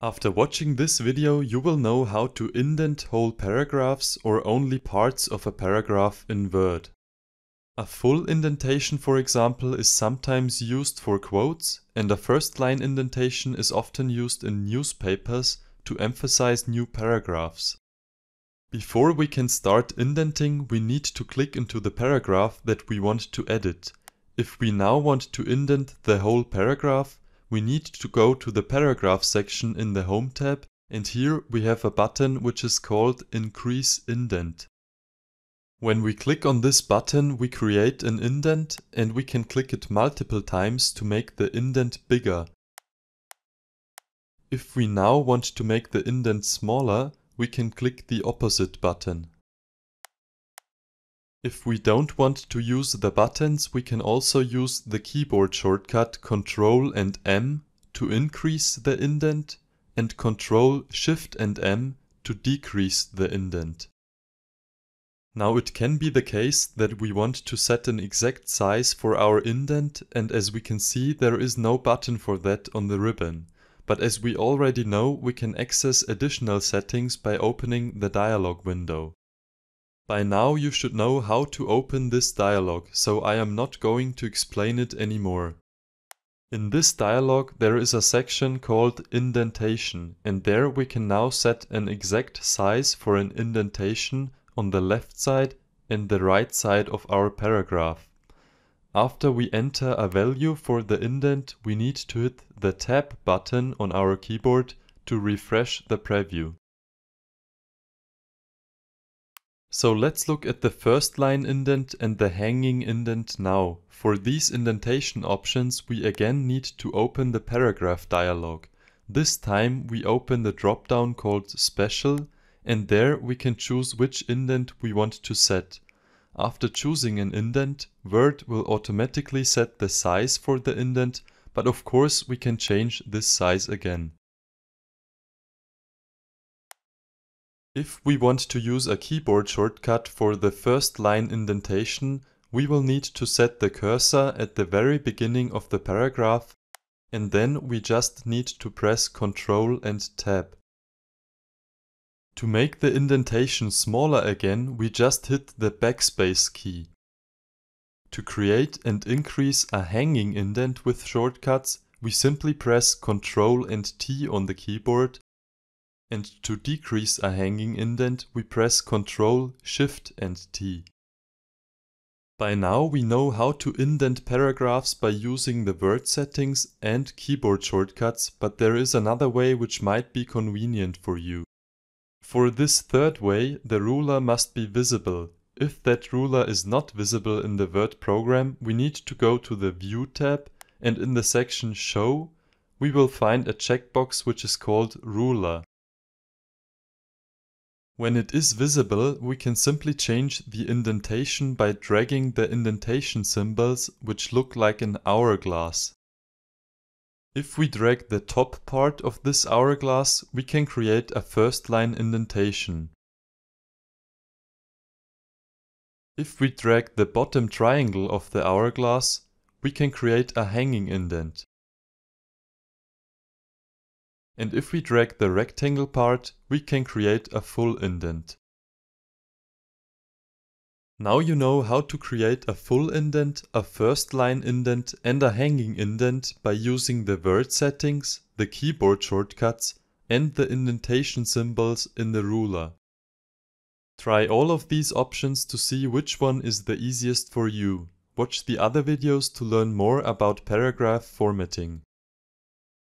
After watching this video you will know how to indent whole paragraphs or only parts of a paragraph in Word. A full indentation for example is sometimes used for quotes and a first line indentation is often used in newspapers to emphasize new paragraphs. Before we can start indenting we need to click into the paragraph that we want to edit. If we now want to indent the whole paragraph we need to go to the paragraph section in the Home tab and here we have a button which is called Increase Indent. When we click on this button we create an indent and we can click it multiple times to make the indent bigger. If we now want to make the indent smaller, we can click the opposite button. If we don't want to use the buttons, we can also use the keyboard shortcut Ctrl and M to increase the indent and Ctrl, Shift and M to decrease the indent. Now it can be the case that we want to set an exact size for our indent and as we can see there is no button for that on the ribbon. But as we already know, we can access additional settings by opening the dialog window. By now you should know how to open this dialog, so I am not going to explain it anymore. In this dialog there is a section called indentation and there we can now set an exact size for an indentation on the left side and the right side of our paragraph. After we enter a value for the indent we need to hit the tab button on our keyboard to refresh the preview. So let's look at the first line indent and the hanging indent now. For these indentation options we again need to open the paragraph dialog. This time we open the dropdown called special and there we can choose which indent we want to set. After choosing an indent, Word will automatically set the size for the indent, but of course we can change this size again. If we want to use a keyboard shortcut for the first line indentation, we will need to set the cursor at the very beginning of the paragraph and then we just need to press Ctrl and Tab. To make the indentation smaller again, we just hit the backspace key. To create and increase a hanging indent with shortcuts, we simply press Ctrl and T on the keyboard and to decrease a hanging indent we press Ctrl, Shift and T. By now we know how to indent paragraphs by using the word settings and keyboard shortcuts, but there is another way which might be convenient for you. For this third way, the ruler must be visible. If that ruler is not visible in the Word program, we need to go to the View tab and in the section Show, we will find a checkbox which is called Ruler. When it is visible, we can simply change the indentation by dragging the indentation symbols, which look like an hourglass. If we drag the top part of this hourglass, we can create a first line indentation. If we drag the bottom triangle of the hourglass, we can create a hanging indent and if we drag the rectangle part, we can create a full indent. Now you know how to create a full indent, a first line indent and a hanging indent by using the word settings, the keyboard shortcuts and the indentation symbols in the ruler. Try all of these options to see which one is the easiest for you. Watch the other videos to learn more about paragraph formatting.